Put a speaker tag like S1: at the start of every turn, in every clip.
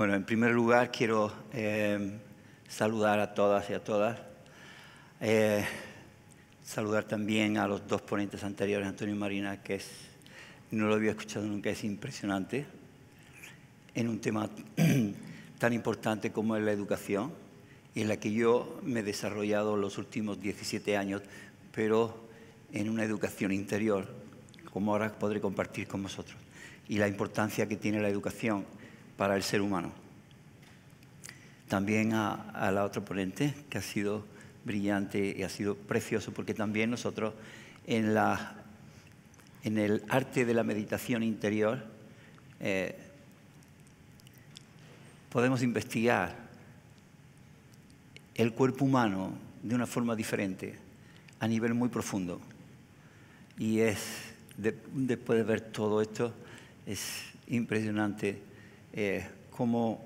S1: Bueno, en primer lugar quiero eh, saludar a todas y a todas. Eh, saludar también a los dos ponentes anteriores, Antonio Marina, que no lo había escuchado nunca, es impresionante, en un tema tan importante como es la educación, en la que yo me he desarrollado los últimos 17 años, pero en una educación interior, como ahora podré compartir con vosotros, y la importancia que tiene la educación para el ser humano. También a, la otra ponente que ha sido brillante y ha sido precioso porque también nosotros en, la, en el arte de la meditación interior eh, podemos investigar el cuerpo humano de una forma diferente, a nivel muy profundo. Y es, después de ver todo esto, es impresionante eh, cómo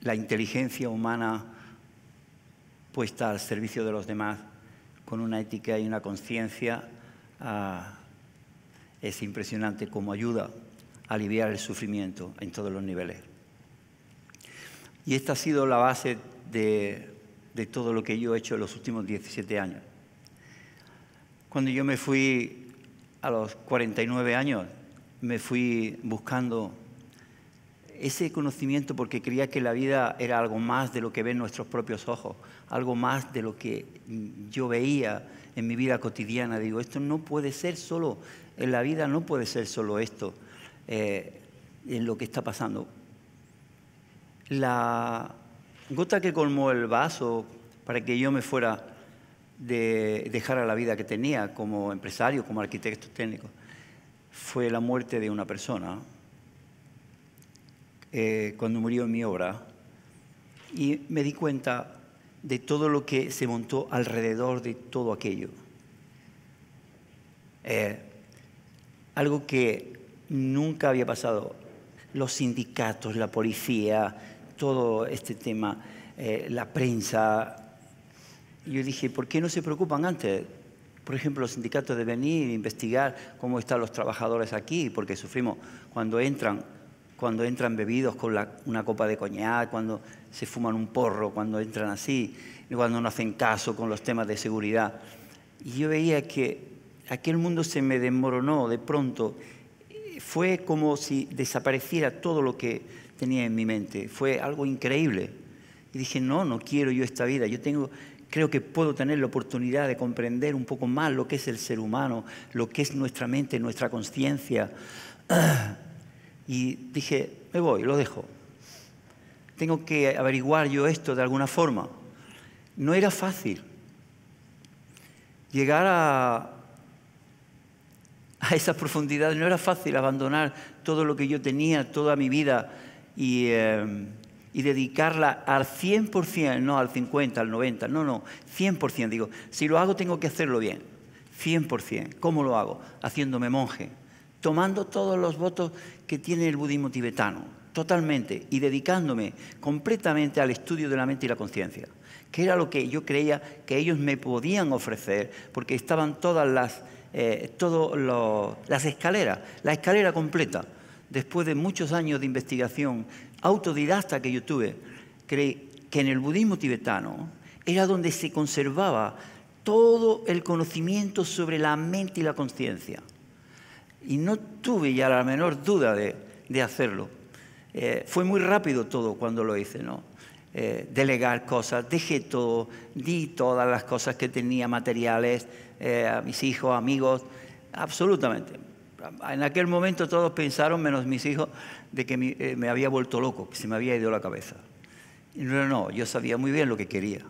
S1: la inteligencia humana puesta al servicio de los demás con una ética y una conciencia ah, es impresionante como ayuda a aliviar el sufrimiento en todos los niveles. Y esta ha sido la base de, de todo lo que yo he hecho en los últimos 17 años. Cuando yo me fui a los 49 años, me fui buscando ese conocimiento porque creía que la vida era algo más de lo que ven nuestros propios ojos, algo más de lo que yo veía en mi vida cotidiana. Digo, esto no puede ser solo, en la vida no puede ser solo esto, eh, en lo que está pasando. La gota que colmó el vaso para que yo me fuera de dejar a la vida que tenía como empresario, como arquitecto técnico, fue la muerte de una persona eh, cuando murió mi obra y me di cuenta de todo lo que se montó alrededor de todo aquello. Eh, algo que nunca había pasado. Los sindicatos, la policía, todo este tema, eh, la prensa. Yo dije, ¿por qué no se preocupan antes? Por ejemplo, los sindicatos de venir, investigar cómo están los trabajadores aquí, porque sufrimos cuando entran cuando entran bebidos con una copa de coñac, cuando se fuman un porro, cuando entran así, cuando no hacen caso con los temas de seguridad. Y yo veía que aquel mundo se me desmoronó de pronto. Fue como si desapareciera todo lo que tenía en mi mente. Fue algo increíble. Y dije, no, no quiero yo esta vida. Yo tengo, creo que puedo tener la oportunidad de comprender un poco más lo que es el ser humano, lo que es nuestra mente, nuestra conciencia. Y dije, me voy, lo dejo. Tengo que averiguar yo esto de alguna forma. No era fácil llegar a, a esas profundidades, no era fácil abandonar todo lo que yo tenía, toda mi vida y, eh, y dedicarla al 100%, no al 50, al 90, no, no, 100%. Digo, si lo hago tengo que hacerlo bien, 100%. ¿Cómo lo hago? Haciéndome monje tomando todos los votos que tiene el budismo tibetano, totalmente, y dedicándome completamente al estudio de la mente y la conciencia, que era lo que yo creía que ellos me podían ofrecer, porque estaban todas las, eh, las escaleras, la escalera completa. Después de muchos años de investigación autodidacta que yo tuve, creí que en el budismo tibetano era donde se conservaba todo el conocimiento sobre la mente y la conciencia y no tuve ya la menor duda de, de hacerlo. Eh, fue muy rápido todo cuando lo hice, ¿no? Eh, delegar cosas, dejé todo, di todas las cosas que tenía, materiales, eh, a mis hijos, amigos, absolutamente. En aquel momento todos pensaron, menos mis hijos, de que me, me había vuelto loco, que se me había ido la cabeza. No, no, yo sabía muy bien lo que quería.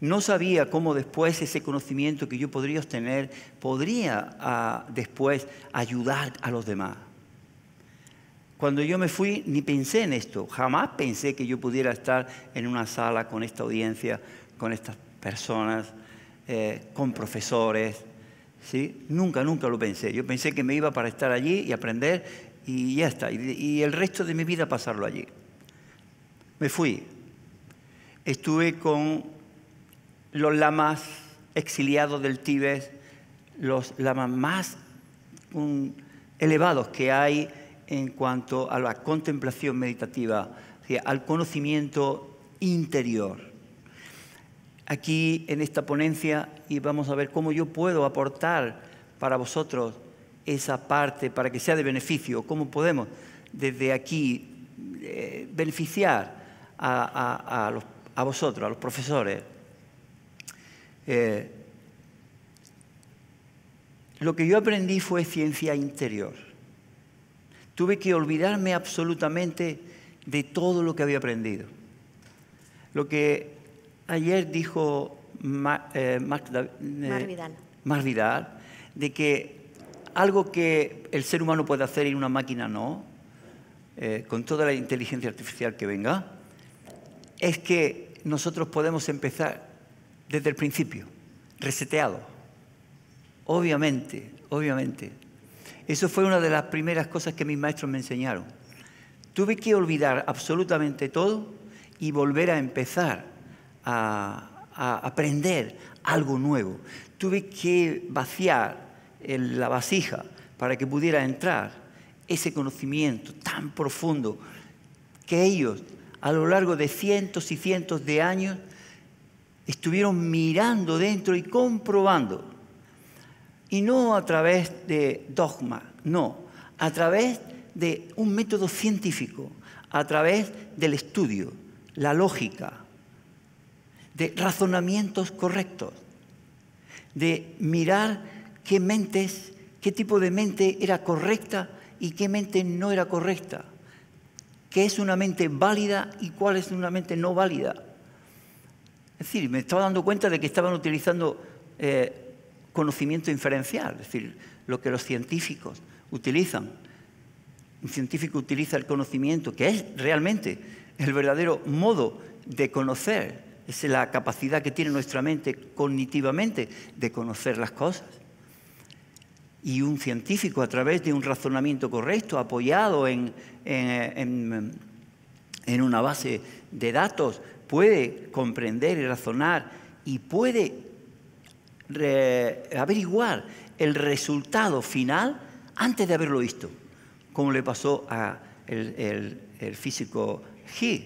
S1: No sabía cómo después ese conocimiento que yo podría obtener podría ah, después ayudar a los demás. Cuando yo me fui ni pensé en esto, jamás pensé que yo pudiera estar en una sala con esta audiencia, con estas personas, eh, con profesores. ¿sí? Nunca, nunca lo pensé. Yo pensé que me iba para estar allí y aprender y ya está. y el resto de mi vida pasarlo allí. Me fui. Estuve con los lamas exiliados del Tíbet, los lamas más elevados que hay en cuanto a la contemplación meditativa, al conocimiento interior. Aquí en esta ponencia y vamos a ver cómo yo puedo aportar para vosotros esa parte para que sea de beneficio, cómo podemos desde aquí eh, beneficiar a, los, a vosotros, a los profesores, eh, lo que yo aprendí fue ciencia interior. Tuve que olvidarme absolutamente de todo lo que había aprendido. Lo que ayer dijo eh, Marvidal, eh, de que algo que el ser humano puede hacer y una máquina no, con toda la inteligencia artificial que venga, es que nosotros podemos empezar desde el principio, reseteado. Obviamente, obviamente. Eso fue una de las primeras cosas que mis maestros me enseñaron. Tuve que olvidar absolutamente todo y volver a empezar a, aprender algo nuevo. Tuve que vaciar eh, la vasija para que pudiera entrar ese conocimiento tan profundo que ellos a lo largo de cientos y cientos de años estuvieron mirando dentro y comprobando. Y no a través de dogma, no, a través de un método científico, a través del estudio, la lógica, de razonamientos correctos, de mirar qué mentes, qué tipo de mente era correcta y qué mente no era correcta, qué es una mente válida y cuál es una mente no válida es decir, me estaba dando cuenta de que estaban utilizando eh, conocimiento inferencial, es decir, lo que los científicos utilizan. Un científico utiliza el conocimiento, que es realmente el verdadero modo de conocer, es la capacidad que tiene nuestra mente cognitivamente de conocer las cosas. Y un científico, a través de un razonamiento correcto, apoyado en eh, una base de datos, puede comprender y razonar y puede averiguar el resultado final antes de haberlo visto, como le pasó a el, físico G,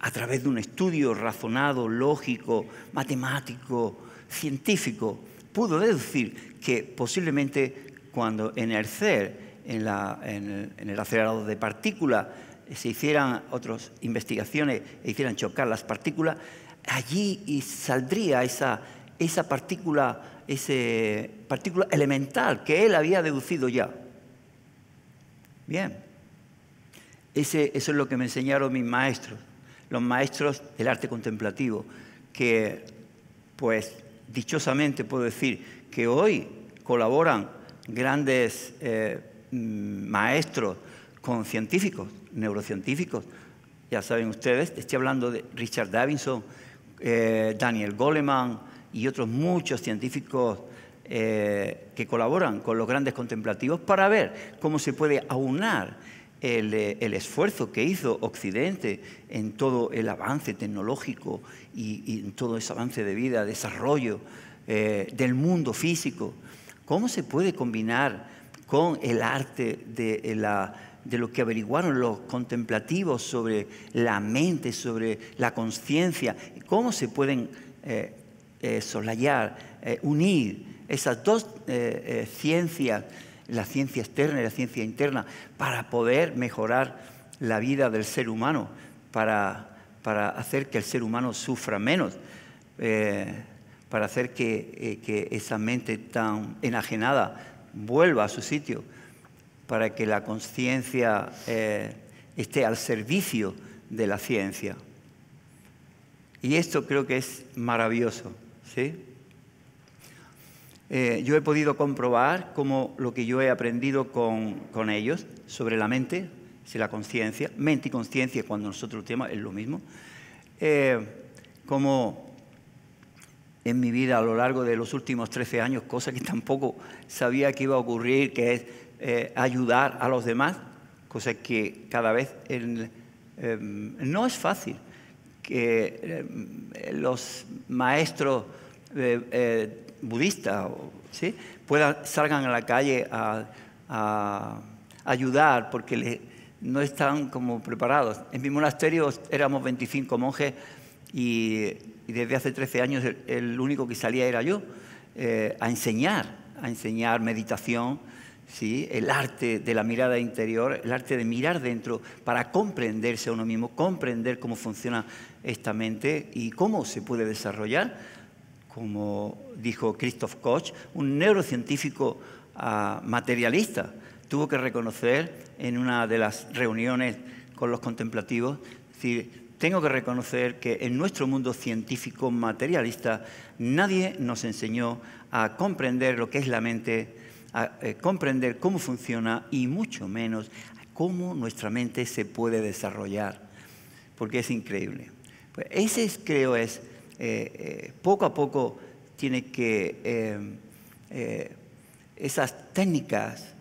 S1: a través de un estudio razonado, lógico, matemático, científico, pudo deducir que posiblemente cuando en el CER, en, el, en acelerador de partículas, se hicieran otras investigaciones e hicieran chocar las partículas, allí saldría esa, partícula, ese partícula elemental que él había deducido ya. Bien, eso es lo que me enseñaron mis maestros, los maestros del arte contemplativo, que pues dichosamente puedo decir que hoy colaboran grandes eh, maestros con científicos, neurocientíficos. Ya saben ustedes, estoy hablando de Richard Davidson, eh, Daniel Goleman y otros muchos científicos eh, que colaboran con los grandes contemplativos para ver cómo se puede aunar el, eh, esfuerzo que hizo Occidente en todo el avance tecnológico y, en todo ese avance de vida, desarrollo del mundo físico. ¿Cómo se puede combinar con el arte de la de lo que averiguaron los contemplativos sobre la mente, sobre la conciencia, cómo se pueden eh, eh, solayar, eh, unir esas dos ciencias, la ciencia externa y la ciencia interna, para poder mejorar la vida del ser humano, para, hacer que el ser humano sufra menos para hacer que, esa mente tan enajenada vuelva a su sitio para que la conciencia eh, esté al servicio de la ciencia. Y esto creo que es maravilloso. ¿sí? Eh, yo he podido comprobar cómo lo que yo he aprendido con, ellos sobre la mente, si la conciencia, mente y conciencia, cuando nosotros lo tenemos, es lo mismo, eh, como en mi vida a lo largo de los últimos 13 años, cosa que tampoco sabía que iba a ocurrir, que es eh, ayudar a los demás, cosa que cada vez em, no es fácil. Que em, los maestros eh, eh, budistas Puedan, salgan a la calle a, ayudar porque no están como preparados. En mi monasterio éramos 25 monjes y, desde hace 13 años el, el, único que salía era yo a enseñar, a enseñar meditación el arte de la mirada interior, el arte de mirar dentro para comprenderse a uno mismo, comprender cómo funciona esta mente y cómo se puede desarrollar, como dijo Christoph Koch, un neurocientífico ah, materialista. Tuvo que reconocer en una de las reuniones con los contemplativos, tengo que reconocer que en nuestro mundo científico materialista nadie nos enseñó a comprender lo que es la mente eh, comprender cómo funciona y mucho menos cómo nuestra mente se puede desarrollar, porque es increíble. Pues, ese creo es, eh, eh, poco a poco tiene que em, esas técnicas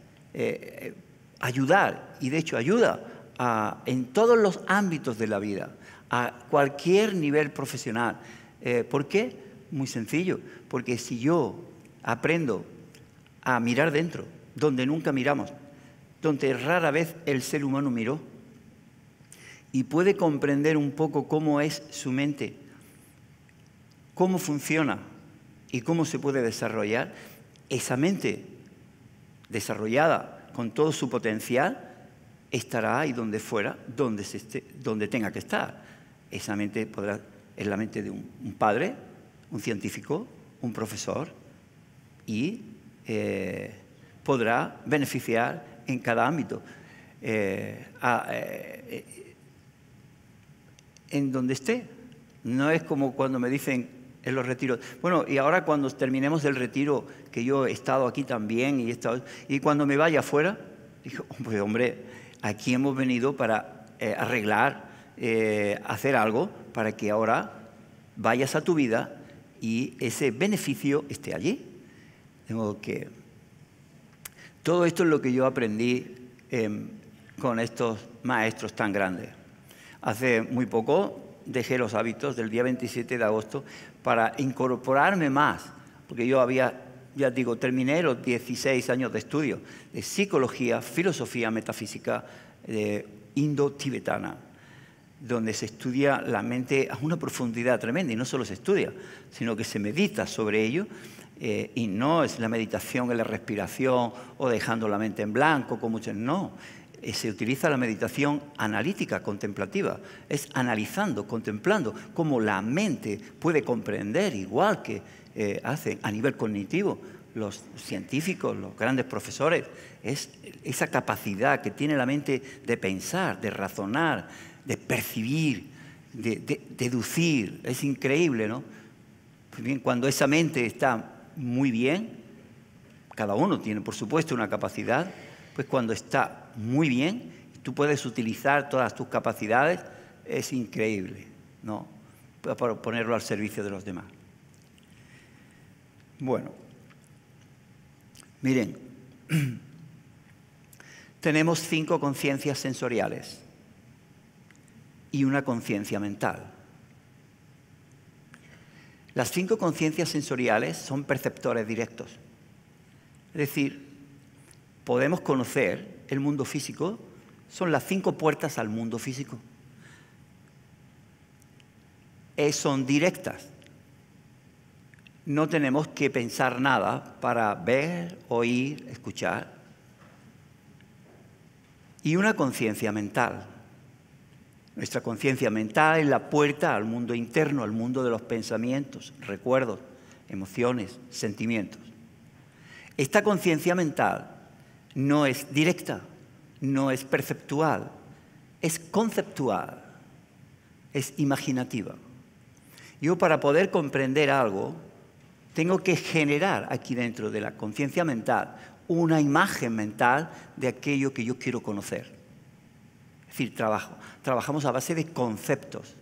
S1: ayudar, y de hecho ayuda a, en todos los ámbitos de la vida, a cualquier nivel profesional. ¿Por qué? Muy sencillo, porque si yo aprendo a mirar dentro, donde nunca miramos, donde rara vez el ser humano miró. Y puede comprender un poco cómo es su mente, cómo funciona y cómo se puede desarrollar esa mente desarrollada con todo su potencial estará ahí donde fuera, donde, esté, donde tenga que estar. Esa mente podrá, es la mente de un, un padre, un científico, un profesor y eh, podrá beneficiar en cada ámbito. Eh, eh, en donde esté. No es como cuando me dicen en los retiros. Bueno, y ahora cuando terminemos el retiro, que yo he estado aquí también y he estado, y cuando me vaya afuera, digo, hombre, hombre, aquí hemos venido para arreglar, hacer algo para que ahora vayas a tu vida y ese beneficio esté allí. De modo que todo esto es lo que yo aprendí em, con estos maestros tan grandes. Hace muy poco dejé los hábitos del día 27 de agosto para incorporarme más, porque yo había, ya digo, terminé los 16 años de estudio de psicología, filosofía, metafísica indo-tibetana, donde se estudia la mente a una profundidad tremenda y no solo se estudia, sino que se medita sobre ello eh, y no es la meditación en la respiración o dejando la mente en blanco, como muchos. No, eh, se utiliza la meditación analítica, contemplativa. Es analizando, contemplando cómo la mente puede comprender, igual que hace eh, hacen a nivel cognitivo los científicos, los grandes profesores. Es esa capacidad que tiene la mente de pensar, de razonar, de percibir, de, deducir. Es increíble, ¿no? cuando esa mente está muy bien, cada uno tiene por supuesto una capacidad, pues cuando está muy bien, tú puedes utilizar todas tus capacidades, es increíble, ¿no? Para pues ponerlo al servicio de los demás. Bueno, miren, tenemos cinco conciencias sensoriales y una conciencia mental. Las cinco conciencias sensoriales son perceptores directos. Es decir, podemos conocer el mundo físico, son las cinco puertas al mundo físico. Eh, son directas. No tenemos que pensar nada para ver, oír, escuchar. Y una conciencia mental nuestra conciencia mental es la puerta al mundo interno, al mundo de los pensamientos, recuerdos, emociones, sentimientos. Esta conciencia mental no es directa, no es perceptual, es conceptual, es imaginativa. Yo para poder comprender algo, tengo que generar aquí dentro de la conciencia mental una imagen mental de aquello que yo quiero conocer. Es decir, trabajo. Trabajamos a base de conceptos.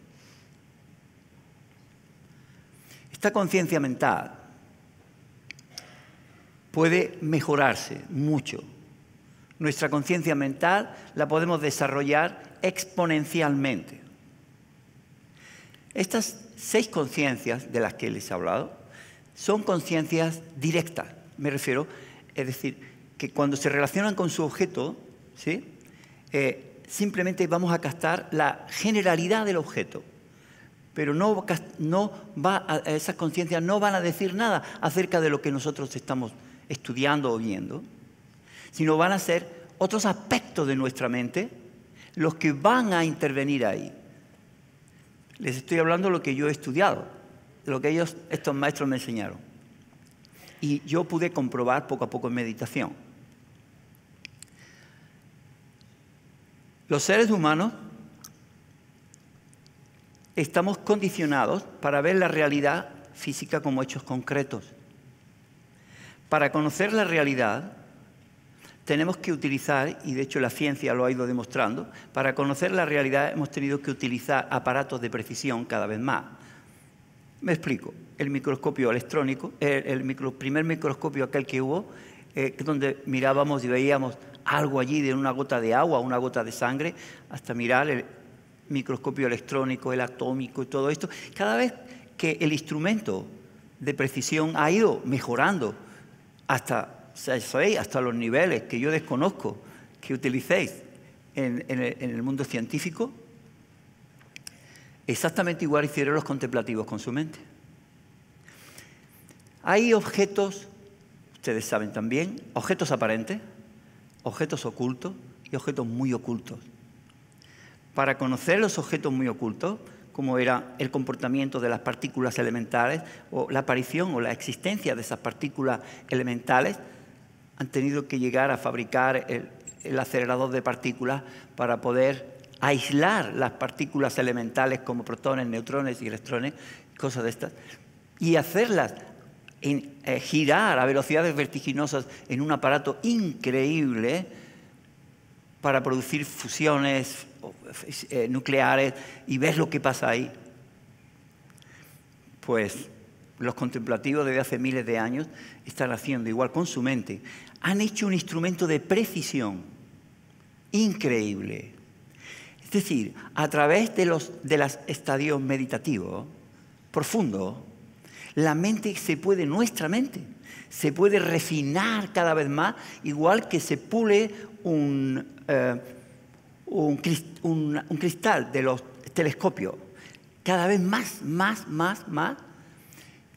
S1: Esta conciencia mental puede mejorarse mucho. Nuestra conciencia mental la podemos desarrollar exponencialmente. Estas seis conciencias de las que les he hablado son conciencias directas, me refiero, es decir, que cuando se relacionan con su objeto, ¿sí? Eh, simplemente vamos a castar la generalidad del objeto. Pero no, va a, esas conciencias no van a decir nada acerca de lo que nosotros estamos estudiando o viendo, sino van a ser otros aspectos de nuestra mente los que van a intervenir ahí. Les estoy hablando de lo que yo he estudiado, de lo que ellos, estos maestros me enseñaron. Y yo pude comprobar poco a poco en meditación. Los seres humanos estamos condicionados para ver la realidad física como hechos concretos. Para conocer la realidad tenemos que utilizar, y de hecho la ciencia lo ha ido demostrando, para conocer la realidad hemos tenido que utilizar aparatos de precisión cada vez más. Me explico, el microscopio electrónico, el, primer microscopio aquel que hubo, eh, donde mirábamos y veíamos algo allí de una gota de agua, una gota de sangre, hasta mirar el microscopio electrónico, el atómico y todo esto. Cada vez que el instrumento de precisión ha ido mejorando hasta, ¿sabéis? hasta los niveles que yo desconozco que utilicéis en el mundo científico, exactamente igual hicieron los contemplativos con su mente. Hay objetos, ustedes saben también, objetos aparentes, objetos ocultos y objetos muy ocultos. Para conocer los objetos muy ocultos, como era el comportamiento de las partículas elementales o la aparición o la existencia de esas partículas elementales, han tenido que llegar a fabricar el, acelerador de partículas para poder aislar las partículas elementales como protones, neutrones y electrones, cosas de estas, y hacerlas en eh, girar a velocidades vertiginosas en un aparato increíble para producir fusiones eh, nucleares y ves lo que pasa ahí. Pues los contemplativos desde hace miles de años están haciendo igual con su mente. Han hecho un instrumento de precisión increíble. Es decir, a través de los de estadios meditativos profundos, la mente se puede, nuestra mente, se puede refinar cada vez más, igual que se pule eh, un, cristal de los telescopios. Cada vez más, más, más, más.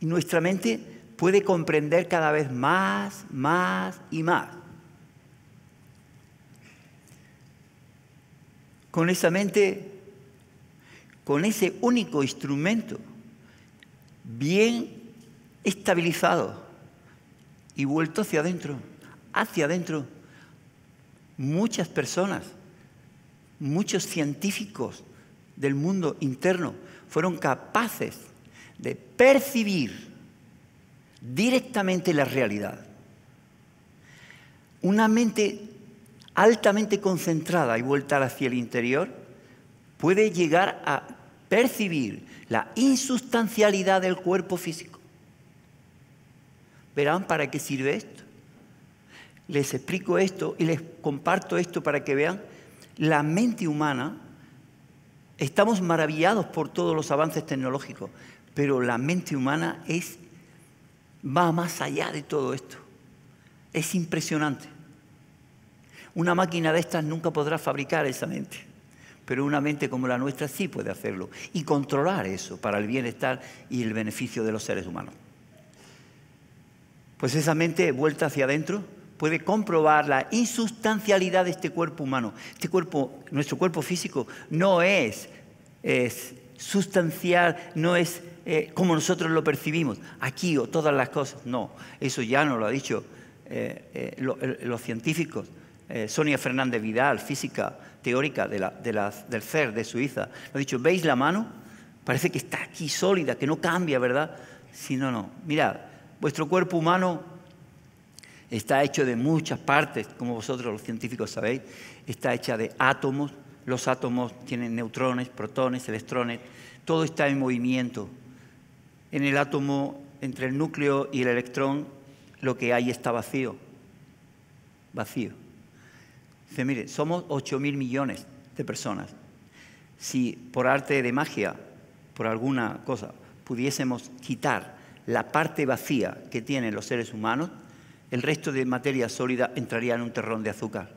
S1: Y nuestra mente puede comprender cada vez más, más y más. Con esa mente, con ese único instrumento bien estabilizado y vuelto hacia adentro, hacia adentro. Muchas personas, muchos científicos del mundo interno fueron capaces de percibir directamente la realidad. Una mente altamente concentrada y vuelta hacia el interior puede llegar a percibir la insustancialidad del cuerpo físico. Verán para qué sirve esto. Les explico esto y les comparto esto para que vean la mente humana. Estamos maravillados por todos los avances tecnológicos, pero la mente humana va más allá de todo esto. Es impresionante. Una máquina de estas nunca podrá fabricar esa mente pero una mente como la nuestra sí puede hacerlo y controlar eso para el bienestar y el beneficio de los seres humanos. Pues esa mente vuelta hacia adentro puede comprobar la insustancialidad de este cuerpo humano. Este cuerpo, nuestro cuerpo físico no es, sustancial, no es eh, como nosotros lo percibimos, aquí o todas las cosas. No, eso ya nos lo ha dicho eh, eh, los científicos. Sonia Fernández Vidal, física, teórica del CER de Suiza. Lo he dicho, ¿veis la mano? Parece que está aquí sólida, que no cambia, ¿verdad? Si no, no. Mirad, vuestro cuerpo humano está hecho de muchas partes, como vosotros los científicos sabéis. Está hecha de átomos. Los átomos tienen neutrones, protones, electrones. Todo está en movimiento. En el átomo, entre el núcleo y el electrón, lo que hay está vacío. Vacío. Dice, mire, somos 8 mil millones de personas. Si por arte de magia, por alguna cosa, pudiésemos quitar la parte vacía que tienen los seres humanos, el resto de materia sólida entraría en un terrón de azúcar.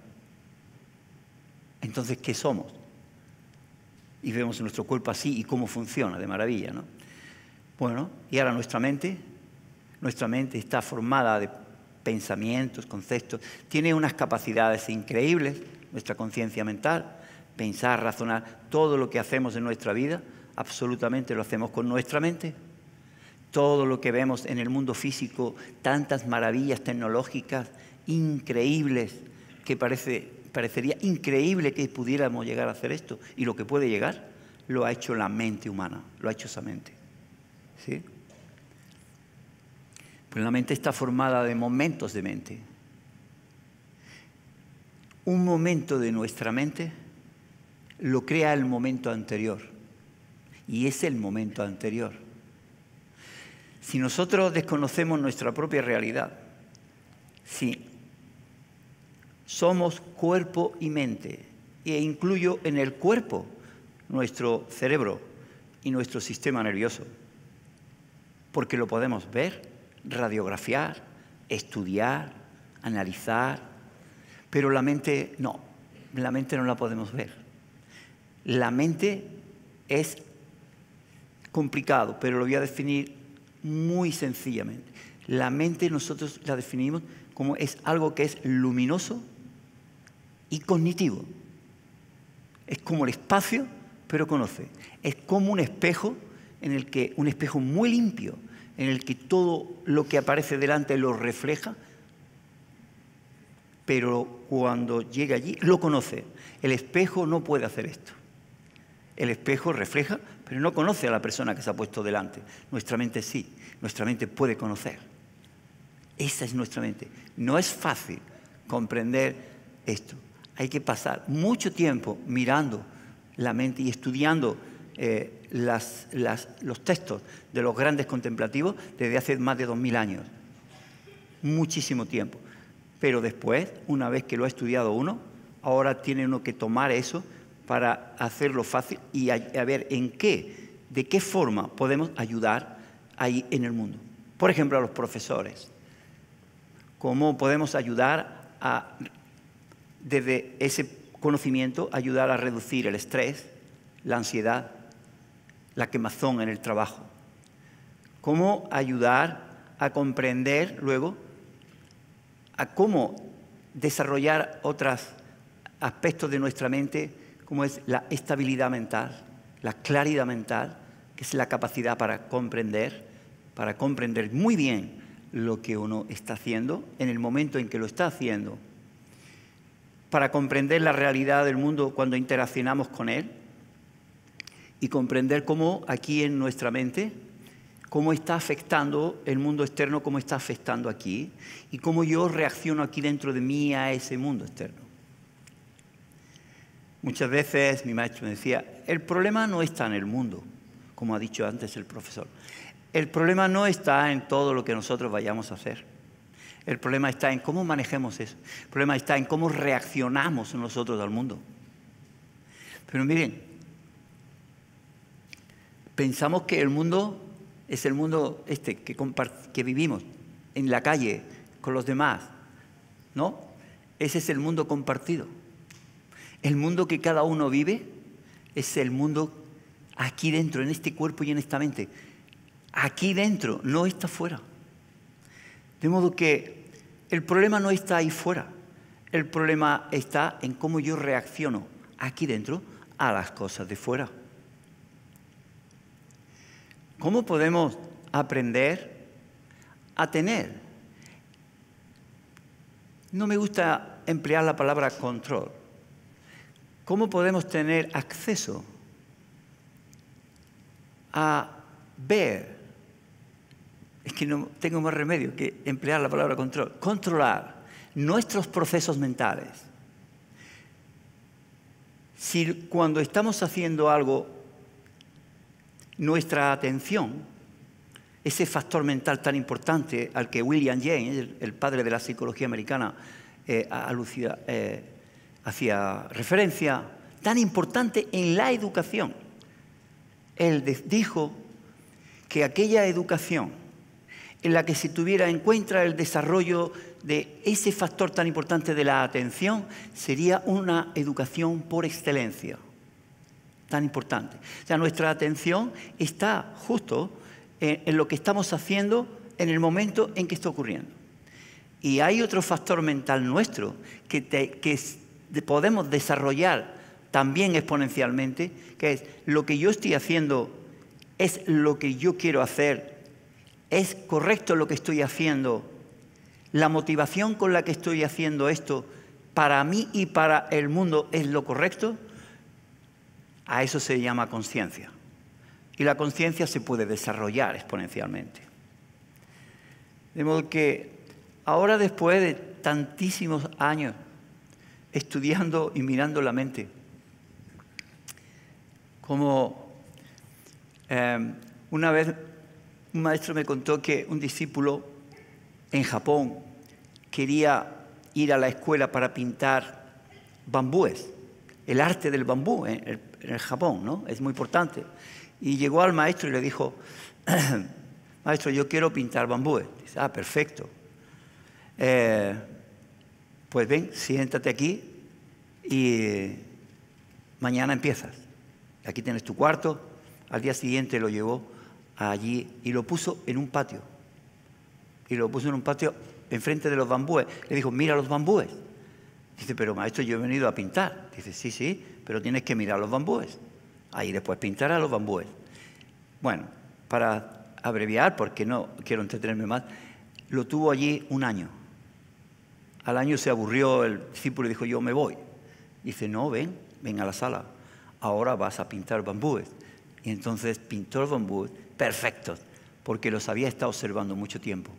S1: Entonces, ¿qué somos? Y vemos nuestro cuerpo así y cómo funciona, de maravilla, ¿no? Bueno, y ahora nuestra mente, nuestra mente está formada de pensamientos, conceptos. Tiene unas capacidades increíbles, nuestra conciencia mental, pensar, razonar. Todo lo que hacemos en nuestra vida, absolutamente lo hacemos con nuestra mente. Todo lo que vemos en el mundo físico, tantas maravillas tecnológicas increíbles que parece, parecería increíble que pudiéramos llegar a hacer esto. Y lo que puede llegar lo ha hecho la mente humana, lo ha hecho esa mente. ¿Sí? Pues la mente está formada de momentos de mente. Un momento de nuestra mente lo crea el momento anterior. Y es el momento anterior. Si nosotros desconocemos nuestra propia realidad, si somos cuerpo y mente, e incluyo en el cuerpo nuestro cerebro y nuestro sistema nervioso, porque lo podemos ver radiografiar, estudiar, analizar, pero la mente no, la mente no la podemos ver. La mente es complicado, pero lo voy a definir muy sencillamente. La mente nosotros la definimos como es algo que es luminoso y cognitivo. Es como el espacio, pero conoce. Es como un espejo en el que un espejo muy limpio en el que todo lo que aparece delante lo refleja, pero cuando llega allí lo conoce. El espejo no puede hacer esto. El espejo refleja, pero no conoce a la persona que se ha puesto delante. Nuestra mente sí, nuestra mente puede conocer. Esa es nuestra mente. No es fácil comprender esto. Hay que pasar mucho tiempo mirando la mente y estudiando eh, los textos de los grandes contemplativos desde hace más de 2.000 años. Muchísimo tiempo. Pero después, una vez que lo ha estudiado uno, ahora tiene uno que tomar eso para hacerlo fácil y a, ver en qué, de qué forma podemos ayudar ahí en el mundo. Por ejemplo, a los profesores. ¿Cómo podemos ayudar a, desde ese conocimiento, ayudar a reducir el estrés, la ansiedad, la quemazón en el trabajo. Cómo ayudar a comprender luego a cómo desarrollar otros aspectos de nuestra mente, como es la estabilidad mental, la claridad mental, que es la capacidad para comprender, para comprender muy bien lo que uno está haciendo en el momento en que lo está haciendo, para comprender la realidad del mundo cuando interaccionamos con él, y comprender cómo aquí en nuestra mente, cómo está afectando el mundo externo, cómo está afectando aquí y cómo yo reacciono aquí dentro de mí a ese mundo externo. Muchas veces mi maestro me decía, el problema no está en el mundo, como ha dicho antes el profesor. El problema no está en todo lo que nosotros vayamos a hacer. El problema está en cómo manejemos eso. El problema está en cómo reaccionamos nosotros al mundo. Pero miren, Pensamos que el mundo es el mundo este que, que vivimos en la calle con los demás, ¿no? Ese es el mundo compartido. El mundo que cada uno vive es el mundo aquí dentro, en este cuerpo y en esta mente. Aquí dentro, no está fuera. De modo que el problema no está ahí fuera. El problema está en cómo yo reacciono aquí dentro a las cosas de fuera. ¿Cómo podemos aprender a tener? No me gusta emplear la palabra control. ¿Cómo podemos tener acceso a ver? Es que no tengo más remedio que emplear la palabra control. Controlar nuestros procesos mentales. Si cuando estamos haciendo algo nuestra atención, ese factor mental tan importante al que William James, el padre de la psicología americana, eh, eh, hacía referencia, tan importante en la educación. Él dijo que aquella educación en la que se tuviera en cuenta el desarrollo de ese factor tan importante de la atención sería una educación por excelencia tan importante. O sea, nuestra atención está justo en, lo que estamos haciendo en el momento en que está ocurriendo. Y hay otro factor mental nuestro que, que podemos desarrollar también exponencialmente, que es lo que yo estoy haciendo es lo que yo quiero hacer, es correcto lo que estoy haciendo, la motivación con la que estoy haciendo esto para mí y para el mundo es lo correcto. A eso se llama conciencia. Y la conciencia se puede desarrollar exponencialmente. De modo que ahora después de tantísimos años estudiando y mirando la mente, como eh, una vez un maestro me contó que un discípulo en Japón quería ir a la escuela para pintar bambúes, el arte del bambú, eh, el en el Japón, ¿no? Es muy importante. Y llegó al maestro y le dijo, maestro, yo quiero pintar bambúes. Dice, ah, perfecto. Eh, pues ven, siéntate aquí y mañana empiezas. Aquí tienes tu cuarto. Al día siguiente lo llevó allí y lo puso en un patio. Y lo puso en un patio enfrente de los bambúes. Le dijo, mira los bambúes. Dice, pero maestro, yo he venido a pintar. Dice, sí, sí, pero tienes que mirar los bambúes. Ahí después a los bambúes. Bueno, para abreviar, porque no quiero entretenerme más, lo tuvo allí un año. Al año se aburrió el discípulo y dijo, yo me voy. Dice, no, ven, ven a la sala. Ahora vas a pintar bambúes. Y entonces pintó los bambúes perfectos, porque los había estado observando mucho tiempo.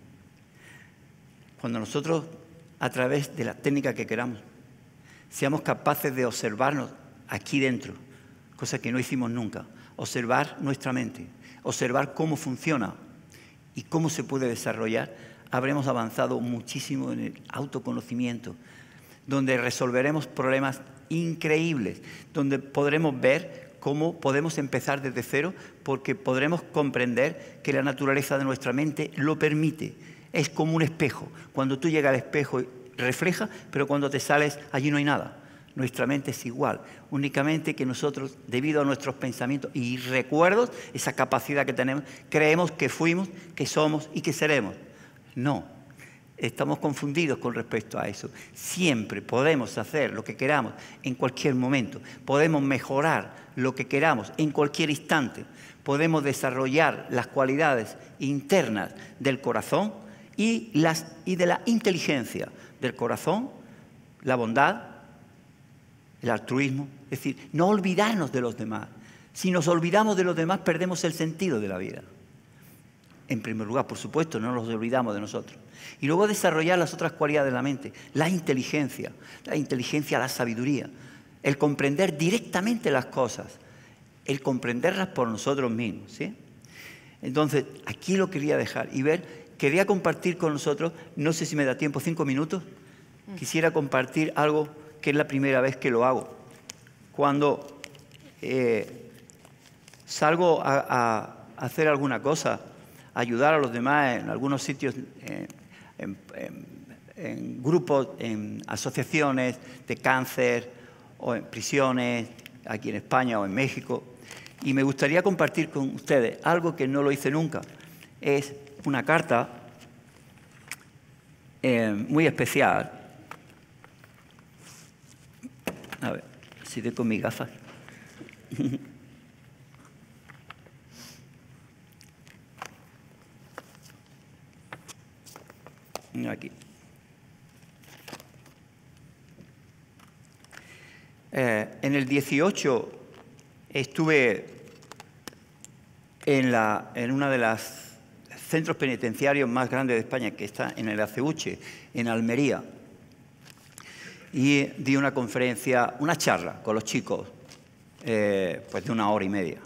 S1: Cuando nosotros, a través de la técnica que queramos, seamos capaces de observarnos aquí dentro, cosa que no hicimos nunca. Observar nuestra mente, observar cómo funciona y cómo se puede desarrollar, habremos avanzado muchísimo en el autoconocimiento, donde resolveremos problemas increíbles, donde podremos ver cómo podemos empezar desde cero, porque podremos comprender que la naturaleza de nuestra mente lo permite. Es como un espejo. Cuando tú llegas al espejo refleja, pero cuando te sales allí no hay nada. Nuestra mente es igual, únicamente que nosotros, debido a nuestros pensamientos y recuerdos, esa capacidad que tenemos, creemos que fuimos, que somos y que seremos. No, estamos confundidos con respecto a eso. Siempre podemos hacer lo que queramos en cualquier momento. Podemos mejorar lo que queramos en cualquier instante. Podemos desarrollar las cualidades internas del corazón y, de la inteligencia del corazón, la bondad, el altruismo. Es decir, no olvidarnos de los demás. Si nos olvidamos de los demás, perdemos el sentido de la vida. En primer lugar, por supuesto, no nos olvidamos de nosotros. Y luego desarrollar las otras cualidades de la mente, la inteligencia, la inteligencia, la sabiduría, el comprender directamente las cosas, el comprenderlas por nosotros mismos. Entonces, aquí lo quería dejar y ver, quería compartir con nosotros, no sé si me da tiempo, cinco minutos, quisiera compartir algo que es la primera vez que lo hago. Cuando eh, salgo a, hacer alguna cosa, ayudar a los demás en algunos sitios, en, grupos, en asociaciones de cáncer o en prisiones, aquí en España o en México, y me gustaría compartir con ustedes algo que no lo hice nunca. Es una carta eh, muy especial con gafas. Aquí. Eh, en el 18 estuve en, la, en una de los centros penitenciarios más grandes de España, que está en el Aceuche, en Almería y di una conferencia, una charla con los chicos, eh, pues de una hora y media.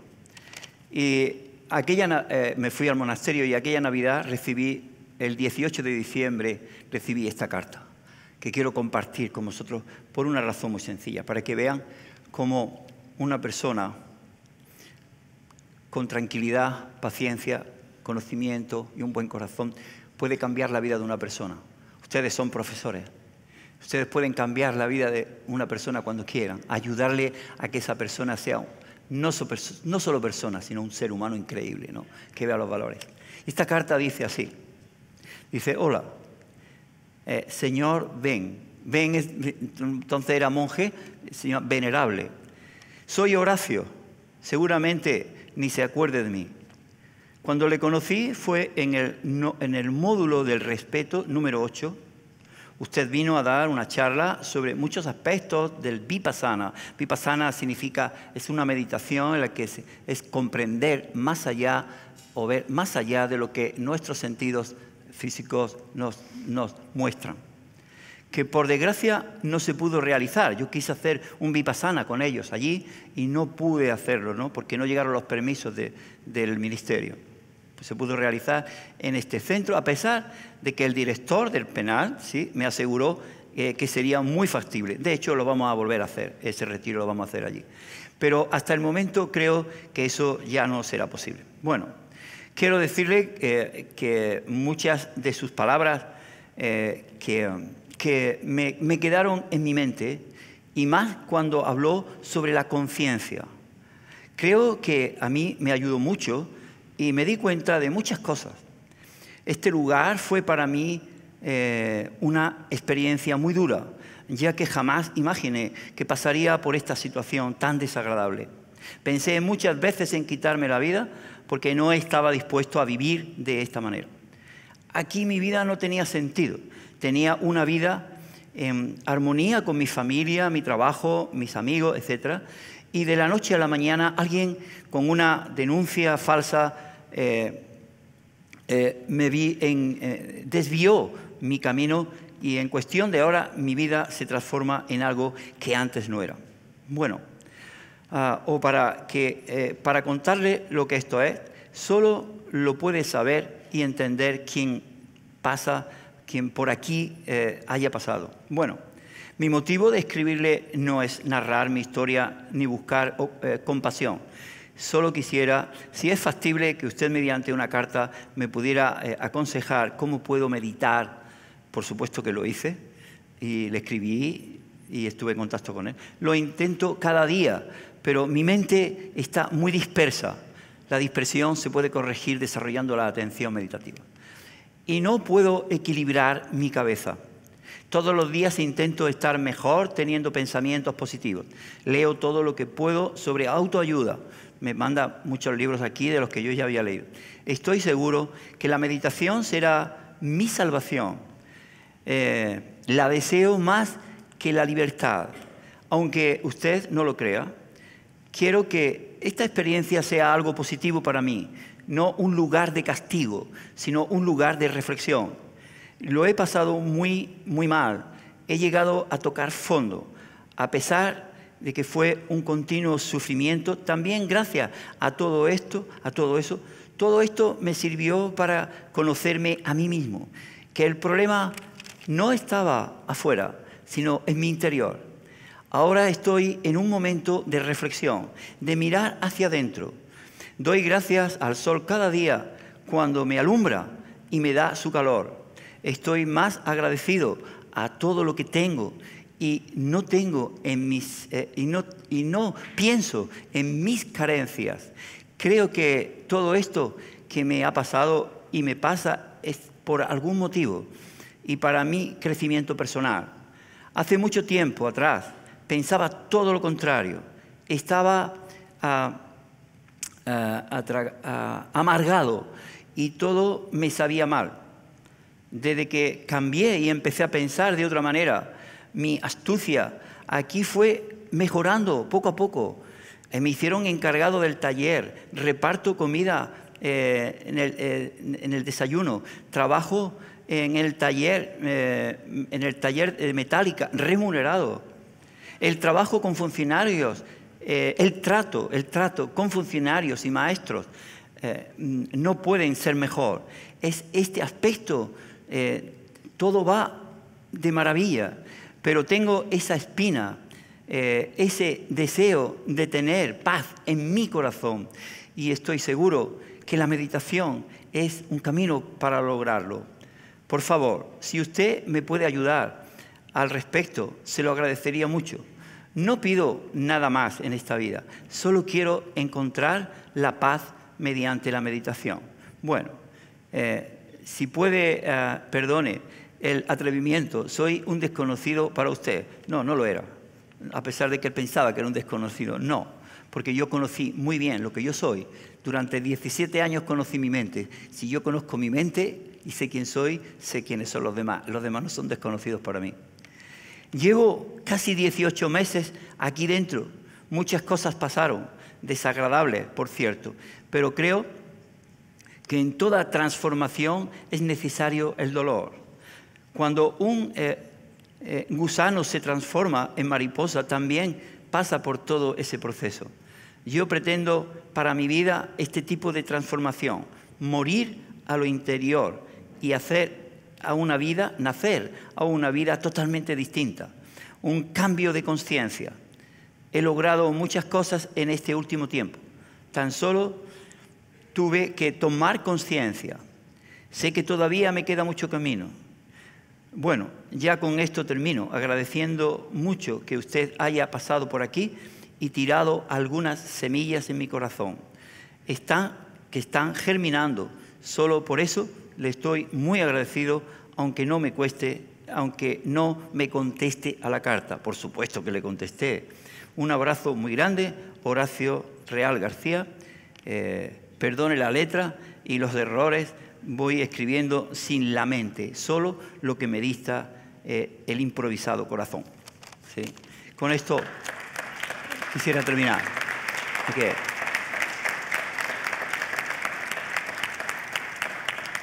S1: Y aquella, eh, me fui al monasterio y aquella Navidad recibí, el 18 de diciembre, recibí esta carta que quiero compartir con vosotros por una razón muy sencilla, para que vean cómo una persona con tranquilidad, paciencia, conocimiento y un buen corazón puede cambiar la vida de una persona. Ustedes son profesores, Ustedes pueden cambiar la vida de una persona cuando quieran, ayudarle a que esa persona sea no, solo persona, sino un ser humano increíble, ¿no? que vea los valores. Esta carta dice así, dice, hola, eh, Señor, Ben. Ben entonces era monje, señor, venerable, soy Horacio, seguramente ni se acuerde de mí. Cuando le conocí fue el, en el módulo del respeto número 8 Usted vino a dar una charla sobre muchos aspectos del vipassana. Vipassana significa, es una meditación en la que es, comprender más allá o ver más allá de lo que nuestros sentidos físicos nos, muestran. Que por desgracia no se pudo realizar. Yo quise hacer un vipassana con ellos allí y no pude hacerlo, porque no llegaron los permisos del ministerio se pudo realizar en este centro, a pesar de que el director del penal ¿sí? me aseguró eh, que sería muy factible. De hecho, lo vamos a volver a hacer, ese retiro lo vamos a hacer allí. Pero hasta el momento creo que eso ya no será posible. Bueno, quiero decirle eh, que muchas de sus palabras eh, que, me, me quedaron en mi mente, y más cuando habló sobre la conciencia. Creo que a mí me ayudó mucho y me di cuenta de muchas cosas. Este lugar fue para mí eh, una experiencia muy dura, ya que jamás imaginé que pasaría por esta situación tan desagradable. Pensé muchas veces en quitarme la vida porque no estaba dispuesto a vivir de esta manera. Aquí mi vida no tenía sentido, tenía una vida en armonía con mi familia, mi trabajo, mis amigos, etc. Y de la noche a la mañana alguien con una denuncia falsa eh, eh, me vi en, eh, desvió mi camino y en cuestión de ahora mi vida se transforma en algo que antes no era. Bueno, ah, o para, que, para contarle lo que esto es, solo lo puede saber y entender quien pasa, quien por aquí haya pasado. Bueno, mi motivo de escribirle no es narrar mi historia ni buscar compasión Solo quisiera, si es factible, que usted mediante una carta me pudiera eh, aconsejar cómo puedo meditar. Por supuesto que lo hice y le escribí y estuve en contacto con él. Lo intento cada día, pero mi mente está muy dispersa. La dispersión se puede corregir desarrollando la atención meditativa. Y no puedo equilibrar mi cabeza. Todos los días intento estar mejor teniendo pensamientos positivos. Leo todo lo que puedo sobre autoayuda, me manda muchos libros aquí de los que yo ya había leído. Estoy seguro que la meditación será mi salvación. Eh, la deseo más que la libertad. Aunque usted no lo crea, quiero que esta experiencia sea algo positivo para mí, no un lugar de castigo, sino un lugar de reflexión. Lo he pasado muy, muy mal. He llegado a tocar fondo, a pesar de que fue un continuo sufrimiento, también gracias a todo esto, a todo eso, todo esto me sirvió para conocerme a mí mismo, que el problema no estaba afuera, sino en mi interior. Ahora estoy en un momento de reflexión, de mirar hacia adentro. Doy gracias al sol cada día cuando me alumbra y me da su calor. Estoy más agradecido a todo lo que tengo y no tengo eh, y, no, pienso en mis carencias. Creo que todo esto que me ha pasado y me pasa es por algún motivo y para mi crecimiento personal. Hace mucho tiempo atrás pensaba todo lo contrario. Estaba ah, ah, ah, amargado y todo me sabía mal. Desde que cambié y empecé a pensar de otra manera, mi astucia. Aquí fue mejorando poco a poco. Eh, me hicieron encargado del taller, reparto comida eh, eh, en, el, desayuno, trabajo en el taller, en el taller de metálica, remunerado. El trabajo con funcionarios, el trato, el trato con funcionarios y maestros mm, no pueden ser mejor. Es este aspecto, todo va de maravilla pero tengo esa espina, eh, ese deseo de tener paz en mi corazón. Y estoy seguro que la meditación es un camino para lograrlo. Por favor, si usted me puede ayudar al respecto, se lo agradecería mucho. No pido nada más en esta vida, solo quiero encontrar la paz mediante la meditación. Bueno, eh, si puede, eh, perdone el atrevimiento, soy un desconocido para usted. No, no lo era, a pesar de que él pensaba que era un desconocido. No, porque yo conocí muy bien lo que yo soy. Durante 17 años conocí mi mente. Si yo conozco mi mente y sé quién soy, sé quiénes son los demás. Los demás no son desconocidos para mí. Llevo casi 18 meses aquí dentro. Muchas cosas pasaron, desagradables, por cierto, pero creo que en toda transformación es necesario el dolor cuando un eh, eh, gusano se transforma en mariposa, también pasa por todo ese proceso. Yo pretendo para mi vida este tipo de transformación, morir a lo interior y hacer a una vida, nacer a una vida totalmente distinta, un cambio de conciencia. He logrado muchas cosas en este último tiempo. Tan solo tuve que tomar conciencia. Sé que todavía me queda mucho camino, bueno, ya con esto termino, agradeciendo mucho que usted haya pasado por aquí y tirado algunas semillas en mi corazón. Están, que están germinando. Solo por eso le estoy muy agradecido, aunque no me cueste, aunque no me conteste a la carta. Por supuesto que le contesté. Un abrazo muy grande, Horacio Real García. Eh, perdone la letra y los errores voy escribiendo sin la mente, solo lo que me dista eh, el improvisado corazón. Con esto quisiera terminar.